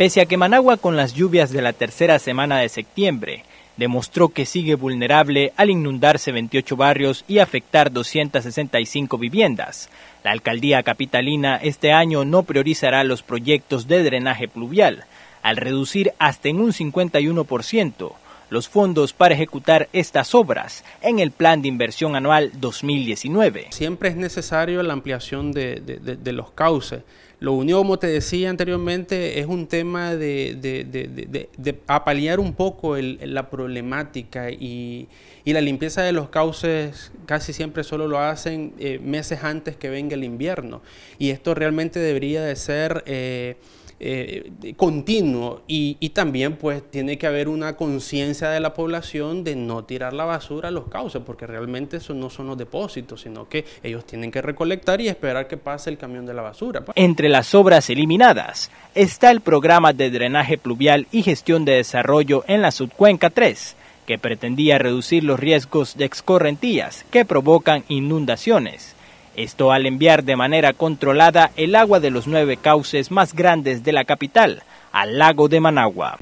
Pese a que Managua con las lluvias de la tercera semana de septiembre demostró que sigue vulnerable al inundarse 28 barrios y afectar 265 viviendas, la alcaldía capitalina este año no priorizará los proyectos de drenaje pluvial, al reducir hasta en un 51% los fondos para ejecutar estas obras en el Plan de Inversión Anual 2019. Siempre es necesario la ampliación de, de, los cauces. Lo único, como te decía anteriormente, es un tema de, de, de, de apalear un poco la problemática y, y, la limpieza de los cauces casi siempre solo lo hacen eh, meses antes que venga el invierno. Y esto realmente debería de ser... Eh, eh, continuo y, y, también pues tiene que haber una conciencia de la población de no tirar la basura a los cauces, porque realmente eso no son los depósitos, sino que ellos tienen que recolectar y esperar que pase el camión de la basura. Pues. Entre las obras eliminadas está el programa de drenaje pluvial y gestión de desarrollo en la subcuenca 3, que pretendía reducir los riesgos de excorrentías que provocan inundaciones esto al enviar de manera controlada el agua de los nueve cauces más grandes de la capital al lago de Managua.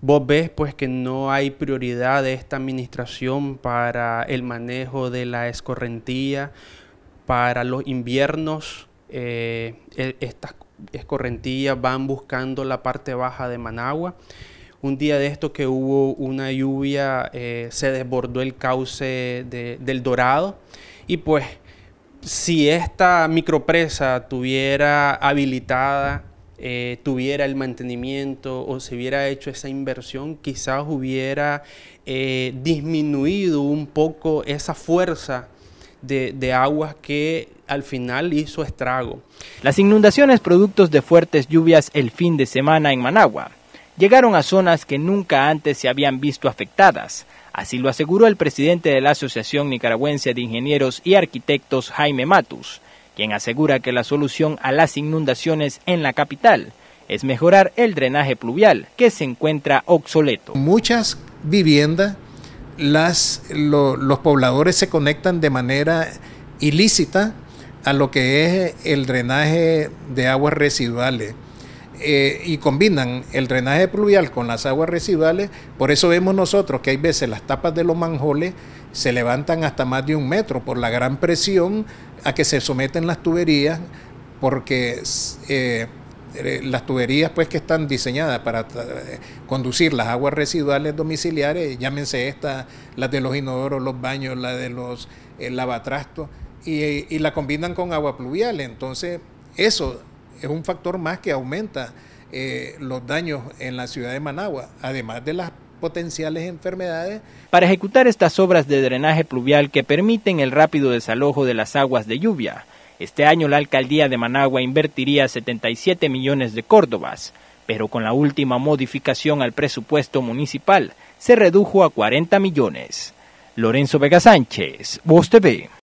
Vos ves pues que no hay prioridad de esta administración para el manejo de la escorrentía, para los inviernos. Eh, e, estas escorrentías van buscando la parte baja de Managua. Un día de esto que hubo una lluvia, eh, se desbordó el cauce del Dorado y pues si esta micropresa tuviera habilitada, eh, tuviera el mantenimiento o se hubiera hecho esa inversión, quizás hubiera eh, disminuido un poco esa fuerza de, de, aguas que al final hizo estrago. Las inundaciones productos de fuertes lluvias el fin de semana en Managua llegaron a zonas que nunca antes se habían visto afectadas, Así lo aseguró el presidente de la Asociación Nicaragüense de Ingenieros y Arquitectos, Jaime Matus, quien asegura que la solución a las inundaciones en la capital es mejorar el drenaje pluvial, que se encuentra obsoleto. Muchas viviendas, los pobladores se conectan de manera ilícita a lo que es el drenaje de aguas residuales. Eh, y combinan el drenaje pluvial con las aguas residuales, por eso vemos nosotros que hay veces las tapas de los manjoles se levantan hasta más de un metro por la gran presión a que se someten las tuberías, porque eh, eh, las tuberías pues que están diseñadas para conducir las aguas residuales domiciliares, llámense estas, las de los inodoros, los baños, las de los lavatrastos, y, y la combinan con agua pluvial. Entonces, eso es un factor más que aumenta eh, los daños en la ciudad de Managua, además de las potenciales enfermedades. Para ejecutar estas obras de drenaje pluvial que permiten el rápido desalojo de las aguas de lluvia, este año la alcaldía de Managua invertiría 77 millones de córdobas, pero con la última modificación al presupuesto municipal se redujo a 40 millones. Lorenzo Vega Sánchez, Voz TV.